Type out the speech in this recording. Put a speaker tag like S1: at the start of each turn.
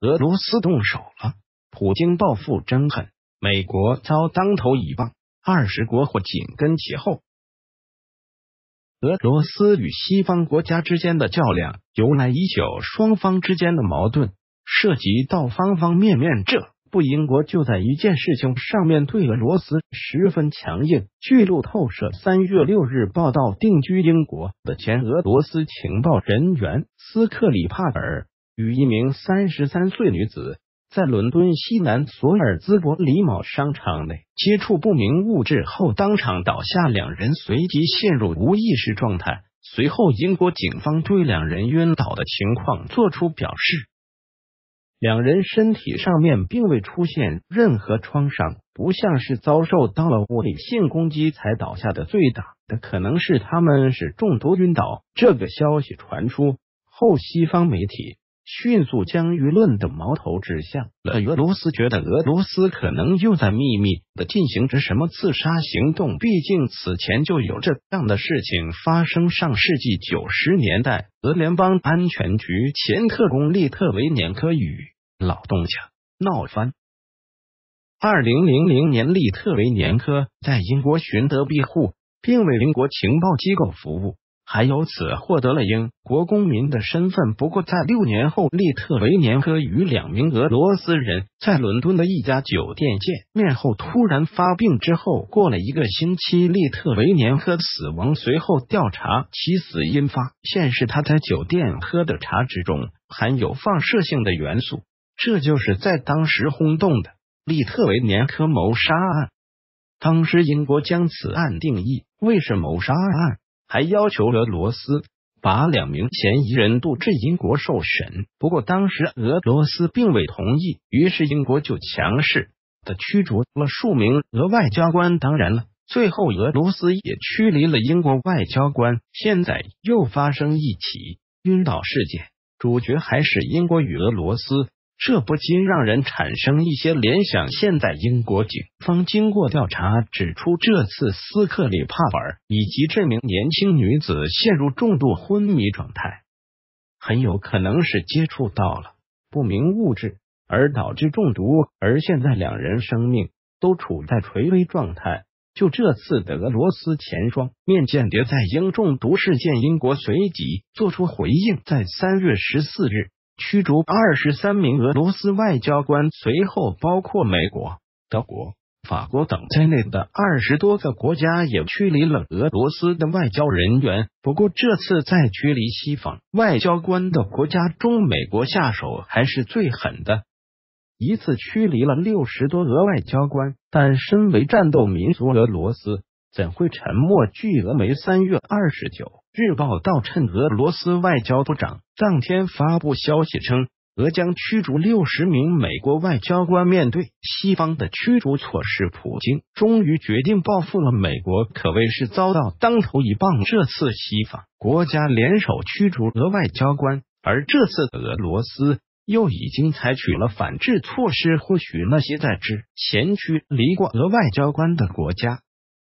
S1: 俄罗斯动手了，普京报复真狠，美国遭当头一棒，二十国或紧跟其后。俄罗斯与西方国家之间的较量由来已久，双方之间的矛盾涉及到方方面面。这不，英国就在一件事情上面对俄罗斯十分强硬。据路透社三月六日报道，定居英国的前俄罗斯情报人员斯克里帕尔。与一名三十三岁女子在伦敦西南索尔兹伯里某商场内接触不明物质后，当场倒下，两人随即陷入无意识状态。随后，英国警方对两人晕倒的情况作出表示：两人身体上面并未出现任何创伤，不像是遭受到了物理性攻击才倒下的。最大的可能是他们是中毒晕倒。这个消息传出后，西方媒体。迅速将舆论的矛头指向了俄罗斯，觉得俄罗斯可能又在秘密的进行着什么刺杀行动。毕竟此前就有这样的事情发生。上世纪九十年代，俄联邦安全局前特工利特维年科与老东家闹翻。二零零零年，利特维年科在英国寻得庇护，并为邻国情报机构服务。还由此获得了英国公民的身份。不过，在六年后，利特维年科与两名俄罗斯人在伦敦的一家酒店见面后，突然发病。之后过了一个星期，利特维年科死亡。随后调查其死因，发现是他在酒店喝的茶之中含有放射性的元素。这就是在当时轰动的利特维年科谋杀案。当时英国将此案定义为是谋杀案。还要求俄罗斯把两名嫌疑人渡至英国受审，不过当时俄罗斯并未同意，于是英国就强势的驱逐了数名俄外交官。当然了，最后俄罗斯也驱离了英国外交官。现在又发生一起晕倒事件，主角还是英国与俄罗斯。这不禁让人产生一些联想。现在英国警方经过调查指出，这次斯克里帕尔以及这名年轻女子陷入重度昏迷状态，很有可能是接触到了不明物质而导致中毒。而现在两人生命都处在垂危状态。就这次的俄罗斯前双面间谍在英中毒事件，英国随即做出回应，在三月十四日。驱逐二十三名俄罗斯外交官，随后包括美国、德国、法国等在内的二十多个国家也驱离了俄罗斯的外交人员。不过，这次在驱离西方外交官的国家中，美国下手还是最狠的，一次驱离了六十多俄外交官。但身为战斗民族俄罗斯，怎会沉默？拒俄媒三月二十九。据报道，趁俄罗斯外交部长当天发布消息称，俄将驱逐六十名美国外交官。面对西方的驱逐措施，普京终于决定报复了美国，可谓是遭到当头一棒。这次西方国家联手驱逐俄外交官，而这次俄罗斯又已经采取了反制措施。或许那些在之前驱离过俄外交官的国家。